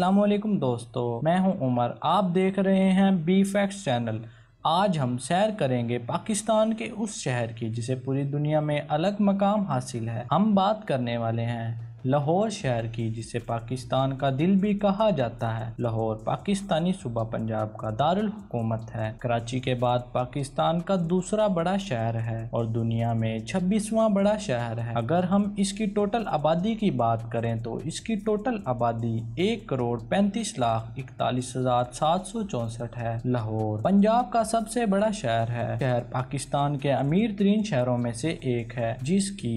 अस्सलाम वालेकुम दोस्तों मैं हूं उमर आप देख रहे हैं बी फैक्ट्स चैनल आज हम सैर करेंगे पाकिस्तान के उस शहर की जिसे पूरी दुनिया में अलग मकाम हासिल है हम बात करने वाले हैं लाहौर शहर की जिसे पाकिस्तान का दिल भी कहा जाता है लाहौर पाकिस्तानी सूबा पंजाब का दारुल हुकूमत है कराची के बाद पाकिस्तान का दूसरा बड़ा शहर है और दुनिया में छब्बीसवा बड़ा शहर है अगर हम इसकी टोटल आबादी की बात करें तो इसकी टोटल आबादी एक करोड़ पैंतीस लाख इकतालीस हजार सात सौ चौसठ है लाहौर पंजाब का सबसे बड़ा शहर है शहर पाकिस्तान के अमीर तरीन शहरों में से एक है जिसकी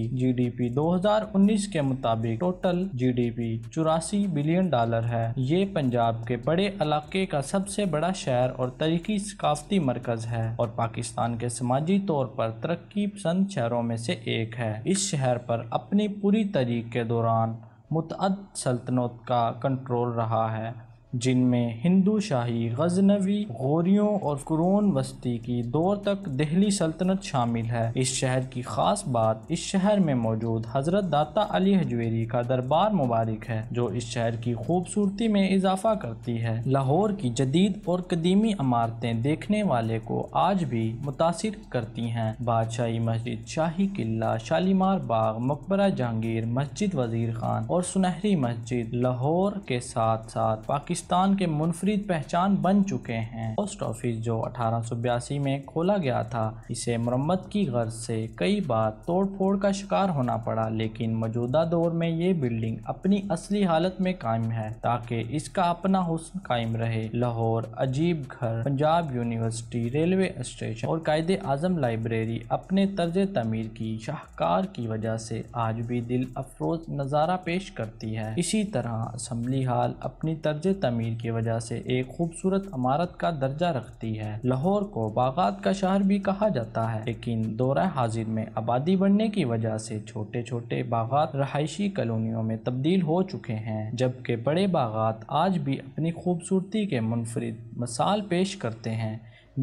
हजार उन्नीस के मुताबिक टोटल जीडीपी चौरासी बिलियन डॉलर है ये पंजाब के बड़े इलाके का सबसे बड़ा शहर और तरीकी सकाफती मरकज है और पाकिस्तान के समाजी तौर पर तरक्की पसंद शहरों में से एक है इस शहर पर अपनी पूरी तरीक के दौरान मुतद सल्तनत का कंट्रोल रहा है जिनमें हिंदू शाही गजनवी गोरियों और कुरोन वस्ती की दौर तक दिल्ली सल्तनत शामिल है इस शहर की खास बात इस शहर में मौजूद हजरत दाता अली हजवेरी का दरबार मुबारक है जो इस शहर की खूबसूरती में इजाफा करती है लाहौर की जदीद और कदीमी इमारतें देखने वाले को आज भी मुतासर करती हैं बादशाही मस्जिद शाही किला शालीमार बाग मकबरा जहांगीर मस्जिद वजीर खान और सुनहरी मस्जिद लाहौर के साथ साथ पाकिस्तान पाकिस्तान के मुनफरद पहचान बन चुके हैं पोस्ट ऑफिस जो अठारह में खोला गया था इसे मरम्मत की गर्ज से कई बार तोड़ फोड़ का शिकार होना पड़ा लेकिन मौजूदा दौर में ये बिल्डिंग अपनी असली हालत में कायम है ताकि इसका अपना हुसन कायम रहे लाहौर अजीब घर पंजाब यूनिवर्सिटी रेलवे स्टेशन और कायद आजम लाइब्रेरी अपने तर्ज तमीर की शाहकार की वजह से आज भी दिल अफरोज नज़ारा पेश करती है इसी तरह असम्बली हाल अपनी तर्ज तमीर तमीर की वजह से एक खूबसूरत इमारत का दर्जा रखती है लाहौर को बागात का शहर भी कहा जाता है लेकिन दौरा हाजिर में आबादी बढ़ने की वजह से छोटे छोटे बागात रहायशी कॉलोनियों में तब्दील हो चुके हैं जबकि बड़े बागात आज भी अपनी खूबसूरती के मुनफरद मसाल पेश करते हैं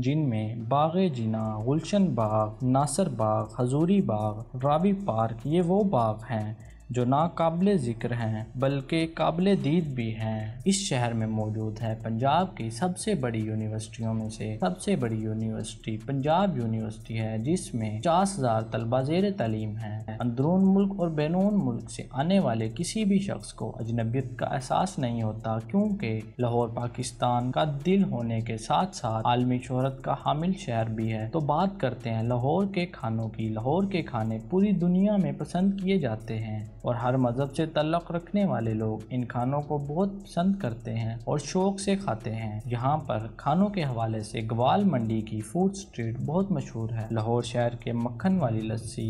जिनमें बाग जिना गुलशन बाग नासर बाग हजूरी बाग रावी पार्क ये वो बाग हैं जो ना काबिल ज़िक्र हैं बल्कि काबिल दीद भी हैं इस शहर में मौजूद है पंजाब की सबसे बड़ी यूनिवर्सिटियों में से सबसे बड़ी यूनिवर्सिटी पंजाब यूनिवर्सिटी है जिसमें पचास हज़ार तलबा जेर तलीम हैं अंदरून मुल्क और बैरून मुल्क से आने वाले किसी भी शख्स को अजनबियत का एहसास नहीं होता क्योंकि लाहौर पाकिस्तान का दिल होने के साथ साथ आलमी शहरत का हामिल शहर भी है तो बात करते हैं लाहौर के खानों की लाहौर के खाने पूरी दुनिया में पसंद किए जाते हैं और हर मज़हब से तल्लक रखने वाले लोग इन खानों को बहुत पसंद करते हैं और शौक से खाते हैं यहाँ पर खानों के हवाले से ग्वाल मंडी की फूड स्ट्रीट बहुत मशहूर है लाहौर शहर के मक्खन वाली लस्सी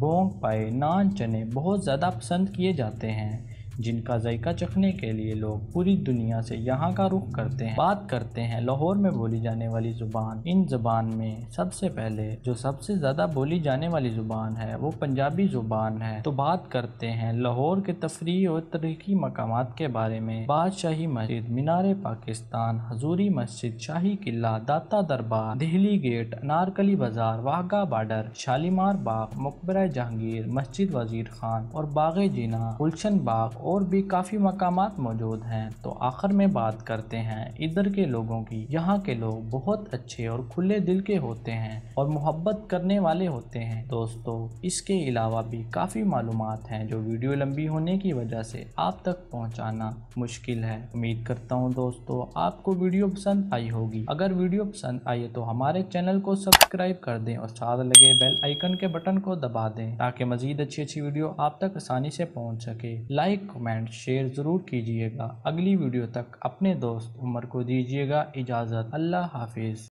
बोंग पाए नान चने बहुत ज़्यादा पसंद किए जाते हैं जिनका जायका चखने के लिए लोग पूरी दुनिया से यहाँ का रुख करते हैं बात करते हैं लाहौर में बोली जाने वाली ज़ुबान इन जुबान में सबसे पहले जो सबसे ज़्यादा बोली जाने वाली ज़ुबान है वो पंजाबी ज़ुबान है तो बात करते हैं लाहौर के तफरी और तरीकी मकाम के बारे में बादशाही मस्जिद मीनार पाकिस्तान हजूरी मस्जिद शाही किला दाता दरबार दिल्ली गेट अनारकली बाजार वाहगा बार्डर शालीमार बाग मकबरा जहांगीर मस्जिद वजीर खान और बाग जीना गुलशन बाग और भी काफ़ी मकाम मौजूद हैं तो आखिर में बात करते हैं इधर के लोगों की यहाँ के लोग बहुत अच्छे और खुले दिल के होते हैं और मोहब्बत करने वाले होते हैं दोस्तों इसके अलावा भी काफ़ी मालूम हैं जो वीडियो लंबी होने की वजह से आप तक पहुँचाना मुश्किल है उम्मीद करता हूँ दोस्तों आपको वीडियो पसंद आई होगी अगर वीडियो पसंद आई तो हमारे चैनल को सब्सक्राइब कर दें और साथ लगे बेल आइकन के बटन को दबा दें ताकि मजीद अच्छी अच्छी वीडियो आप तक आसानी से पहुँच सके लाइक कमेंट शेयर ज़रूर कीजिएगा अगली वीडियो तक अपने दोस्त उमर को दीजिएगा इजाज़त अल्लाह हाफिज़